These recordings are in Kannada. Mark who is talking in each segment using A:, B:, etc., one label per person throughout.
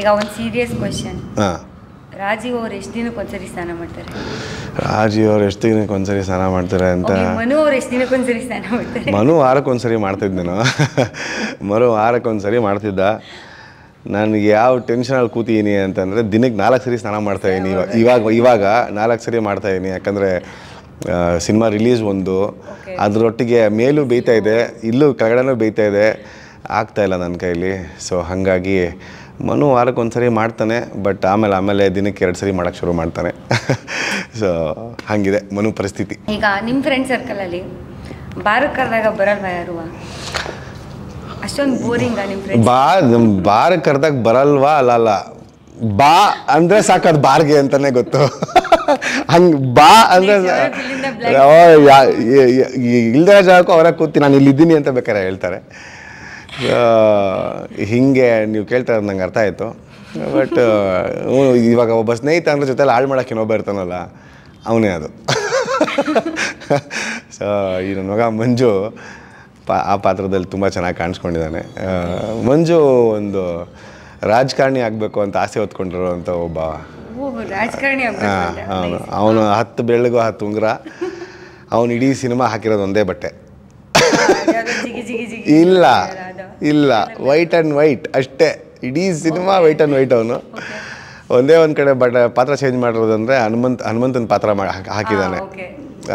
A: ಈಗ ಒಂದು ಸೀರಿಯಸ್ ಕ್ವಶನ್ ರಾಜೀವ್ ಅವ್ರು ಎಷ್ಟು ದಿನಕ್ಕೆ ಒಂದ್ಸರಿ ಸ್ನಾನ ಮಾಡ್ತಾರೆ ರಾಜೀವ್ ಅವ್ರು ಎಷ್ಟು ದಿನಕ್ಕೆ ಒಂದ್ಸರಿ ಸ್ನಾನ ಮಾಡ್ತಾರೆ ಅಂತ ಮನು ಅವ್ರು ಎಷ್ಟು ದಿನಕ್ಕೆ ಒಂದ್ಸರಿ ಸ್ನಾನ ಮಾಡ್ತಾರೆ ಮನು ವಾರಕ್ಕೆ ಒಂದ್ಸರಿ ಮಾಡ್ತಿದ್ದೆನು ಮರು ವಾರಕ್ಕೆ ಮಾಡ್ತಿದ್ದ ನನಗೆ ಯಾವ ಟೆನ್ಷನಲ್ಲಿ ಕೂತಿದ್ದೀನಿ ಅಂತಂದರೆ ದಿನಕ್ಕೆ ನಾಲ್ಕು ಸರಿ ಸ್ನಾನ ಮಾಡ್ತಾಯಿದ್ದೀನಿ ಇವಾಗ ಇವಾಗ ಇವಾಗ ನಾಲ್ಕು ಸರಿ ಮಾಡ್ತಾಯಿದ್ದೀನಿ ಯಾಕಂದರೆ ಸಿನಿಮಾ ರಿಲೀಸ್ ಒಂದು ಅದರೊಟ್ಟಿಗೆ ಮೇಲೂ ಬೇಯ್ತಾ ಇದೆ ಇಲ್ಲೂ ಕೆಳಗಡೆನೂ ಬೇಯ್ತಾ ಇದೆ ಆಗ್ತಾ ಇಲ್ಲ ನನ್ನ ಕೈಲಿ ಸೊ ಹಾಗಾಗಿ ಮನು ವಾರಕ್ಕೆ ಸರಿ ಮಾಡ್ತಾನೆ ಬಟ್ ಆಮೇಲೆ ಆಮೇಲೆ ದಿನಕ್ಕೆ ಎರಡು ಸರಿ ಮಾಡೋಕ್ಕೆ ಶುರು ಮಾಡ್ತಾನೆ ಸೊ ಹಾಗಿದೆ ಮನು ಪರಿಸ್ಥಿತಿ ಈಗ ನಿಮ್ಮ ಫ್ರೆಂಡ್ ಸರ್ಕಲಲ್ಲಿ ಬಾರಕ್ಕೆ ಕರೆದಾಗ ಬರಲ್ವಾ ಯಾರು ಅಷ್ಟೊಂದು ಬಾ ಬರಲ್ವಾ ಅಲ್ಲ ಅಲ್ಲ ಬಾ ಅಂದರೆ ಸಾಕದು ಬಾರ್ಗೆ ಅಂತಾನೆ ಗೊತ್ತು ಹಂಗೆ ಬಾ ಅಂದರೆ ಇಲ್ದ ಜಾಗಕ್ಕೂ ಅವರ ಕೂತಿ ನಾನು ಇಲ್ಲಿದ್ದೀನಿ ಅಂತ ಬೇಕಾದ್ರೆ ಹೇಳ್ತಾರೆ ಹಿಂಗೆ ನೀವು ಕೇಳ್ತಾ ಇರೋದು ನಂಗೆ ಅರ್ಥ ಆಯಿತು ಬಟ್ ಇವಾಗ ಒಬ್ಬ ಸ್ನೇಹಿತ ಅಂದ್ರೆ ಜೊತೆಲಿ ಹಾಳು ಮಾಡೋಕ್ಕೆ ಇನ್ನೊಬ್ಬ ಇರ್ತಾನಲ್ಲ ಅವನೇ ಅದು ಸೊ ಈ ನನ್ನ ಮಗ ಮಂಜು ಪಾ ಆ ಪಾತ್ರದಲ್ಲಿ ತುಂಬ ಚೆನ್ನಾಗಿ ಕಾಣಿಸ್ಕೊಂಡಿದ್ದಾನೆ ಮಂಜು ಒಂದು ರಾಜಕಾರಣಿ ಆಗಬೇಕು ಅಂತ ಆಸೆ ಹೊತ್ಕೊಂಡಿರುವಂಥ ಒಬ್ಬ ಅವನು ಹತ್ತು ಬೆಳಗು ಹತ್ತು ಉಂಗುರ ಅವನು ಇಡೀ ಸಿನಿಮಾ ಹಾಕಿರೋದು ಒಂದೇ ಬಟ್ಟೆ ಇಲ್ಲ ಇಲ್ಲ ವೈಟ್ ಆ್ಯಂಡ್ ವೈಟ್ ಅಷ್ಟೇ ಇಡೀ ಸಿನಿಮಾ ವೈಟ್ ಆ್ಯಂಡ್ ವೈಟ್ ಅವನು ಒಂದೇ ಒಂದು ಕಡೆ ಬಟ್ ಪಾತ್ರ ಚೇಂಜ್ ಮಾಡಿರೋದಂದ್ರೆ ಹನುಮಂತ್ ಹನುಮಂತನ ಪಾತ್ರ ಹಾಕಿದ್ದಾನೆ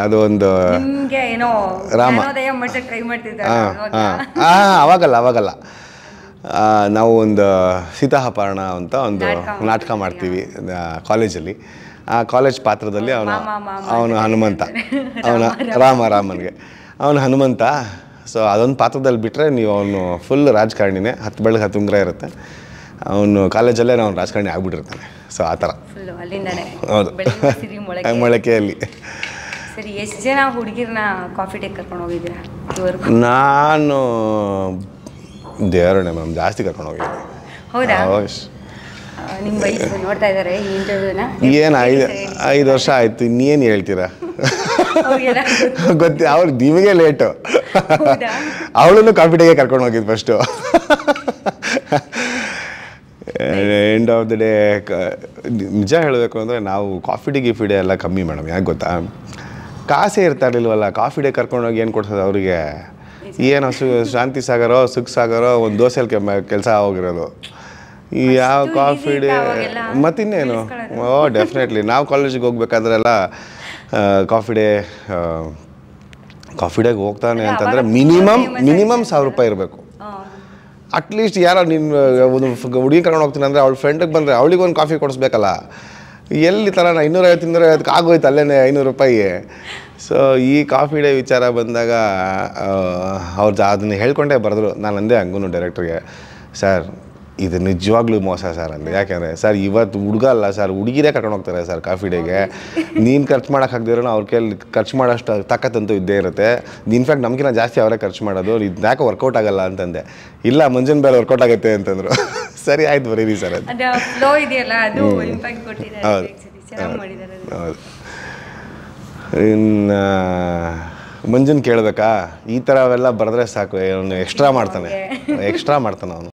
A: ಅದು ಒಂದು ರಾಮ ಅವಾಗಲ್ಲ ಅವಾಗಲ್ಲ ನಾವು ಒಂದು ಸೀತಾಹಪರಣ ಅಂತ ಒಂದು ನಾಟಕ ಮಾಡ್ತೀವಿ ಕಾಲೇಜಲ್ಲಿ ಆ ಕಾಲೇಜ್ ಪಾತ್ರದಲ್ಲಿ ಅವನು ಅವನು ಹನುಮಂತ ಅವನ ರಾಮ ರಾಮನಿಗೆ ಅವನು ಹನುಮಂತ ಸೊ ಅದೊಂದು ಪಾತ್ರದಲ್ಲಿ ಬಿಟ್ಟರೆ ನೀವು ಅವನು ಫುಲ್ ರಾಜಕಾರಣಿನೇ ಹತ್ತು ಬೆಳಗ್ಗೆ ಹತ್ತು ಉಂಗ್ರ ಇರುತ್ತೆ ಅವನು ಕಾಲೇಜಲ್ಲೇ ನಾವು ರಾಜಕಾರಣಿ ಆಗಿಬಿಟ್ಟಿರ್ತಾನೆ ಸೊ ಆ ಥರ ಹೌದು ಮೊಳಕೆಯಲ್ಲಿ ಸರಿ ಎಷ್ಟು ಜನ ಹುಡುಗಿರನ್ನ ಕಾಫಿ ಟೇಕ್ ಕರ್ಕೊಂಡು ಹೋಗಿದ್ದೀರಾ ನಾನು ದೇವರಣೆ ಮ್ಯಾಮ್ ಜಾಸ್ತಿ ಕರ್ಕೊಂಡು ಹೋಗಿದ್ದೀನಿ ಹೌದಾ ನಿಮ್ಮ ನೋಡ್ತಾ ಇದ್ದಾರೆ ಏನು ಐದು ಐದು ವರ್ಷ ಆಯಿತು ಇನ್ನೇನು ಹೇಳ್ತೀರಾ ಗೊತ್ತಿ ಅವ್ರು ನಿಮಗೆ ಲೇಟು ಅವಳನ್ನು ಕಾಂಪಿಟಿಗೆ ಕರ್ಕೊಂಡು ಹೋಗಿದ್ದು first end of the day ನಿಜ ಹೇಳಬೇಕು ಅಂದರೆ ನಾವು ಕಾಫಿ ಡೇ ಗಿಫಿ ಡೇ ಎಲ್ಲ ಕಮ್ಮಿ ಮೇಡಮ್ ಯಾಕೆ ಗೊತ್ತಾ ಕಾಸೇ ಇರ್ತಾ ಇರಲಿಲ್ವಲ್ಲ ಕಾಫಿ ಡೇ ಕರ್ಕೊಂಡೋಗಿ ಏನು ಕೊಡ್ಸೋದು ಅವರಿಗೆ ಏನೋ ಸು ಶಾಂತಿ ಸಾಗರೋ ಸುಖ ಸಾಗರೋ ಒಂದು ದೋಸೆಲಿ ಕೆಮ್ಮ ಕೆಲಸ ಹೋಗಿರೋದು ಈ ಯಾವ ಕಾಫಿ ಡೇ ಮತ್ತಿನ್ನೇನು ಓ ಡೆಫಿನೆಟ್ಲಿ ನಾವು ಕಾಲೇಜಿಗೆ ಹೋಗ್ಬೇಕಾದ್ರೆಲ್ಲ ಕಾಫಿ ಡೇ ಕಾಫಿ ಡೇಗೆ ಹೋಗ್ತಾನೆ ಅಂತಂದರೆ ಮಿನಿಮಮ್ ಮಿನಿಮಮ್ ಸಾವಿರ ರೂಪಾಯಿ ಇರಬೇಕು ಅಟ್ಲೀಸ್ಟ್ ಯಾರೋ ನಿನ್ನ ಒಂದು ಹುಡುಗಿ ಕರ್ಕೊಂಡು ಹೋಗ್ತೀನಿ ಅಂದರೆ ಅವಳ ಫ್ರೆಂಡಿಗೆ ಬಂದರೆ ಅವಳಿಗೆ ಒಂದು ಕಾಫಿ ಕೊಡಿಸ್ಬೇಕಲ್ಲ ಎಲ್ಲಿ ಥರ ನಾನು ಇನ್ನೂರೈವತ್ತು ಇನ್ನೂರೈವತ್ತಕ್ಕೆ ಆಗೋಯ್ತು ಅಲ್ಲೇ ಐನೂರು ರೂಪಾಯಿ ಸೊ ಈ ಕಾಫಿ ಡೇ ವಿಚಾರ ಬಂದಾಗ ಅವ್ರು ಅದನ್ನು ಹೇಳ್ಕೊಂಡೇ ಬರೆದ್ರು ನಾನು ಅಂದೆ ಹಂಗೂ ಡೈರೆಕ್ಟ್ರಿಗೆ ಸರ್ ಇದು ನಿಜವಾಗ್ಲೂ ಮೋಸ ಸರ್ ಅಂದ್ರೆ ಯಾಕೆಂದರೆ ಸರ್ ಇವತ್ತು ಹುಡುಗ ಅಲ್ಲ ಸರ್ ಹುಡುಗಿರೇ ಕರ್ಕೊಂಡು ಹೋಗ್ತಾರೆ ಸರ್ ಕಾಫಿ ಡೇಗೆ ನೀನು ಖರ್ಚು ಮಾಡೋಕ್ಕಾಗ್ದಿರೋನು ಅವ್ರ ಕೈಲಿ ಖರ್ಚು ಮಾಡೋಷ್ಟು ತಕ್ಕತ್ತಂತೂ ಇದ್ದೇ ಇರುತ್ತೆ ಇನ್ಫ್ಯಾಕ್ಟ್ ನಮ್ಗಿನ್ನ ಜಾಸ್ತಿ ಅವರೇ ಖರ್ಚು ಮಾಡೋದು ಇದು ಯಾಕೆ ವರ್ಕೌಟ್ ಆಗಲ್ಲ ಅಂತಂದೆ ಇಲ್ಲ ಮುಂಜಾನೆ ಬೇರೆ ವರ್ಕೌಟ್ ಆಗುತ್ತೆ ಅಂತಂದ್ರು ಸರಿ ಆಯ್ತು ಬರೀರಿ ಸರ್ ಅದು ಹೌದು ಇನ್ನು ಮಂಜನ್ ಕೇಳಬೇಕಾ ಈ ಥರ ಅವೆಲ್ಲ ಬರೆದ್ರೆ ಸಾಕು ಅವನು ಎಕ್ಸ್ಟ್ರಾ ಮಾಡ್ತಾನೆ ಎಕ್ಸ್ಟ್ರಾ ಮಾಡ್ತಾನೆ ಅವನು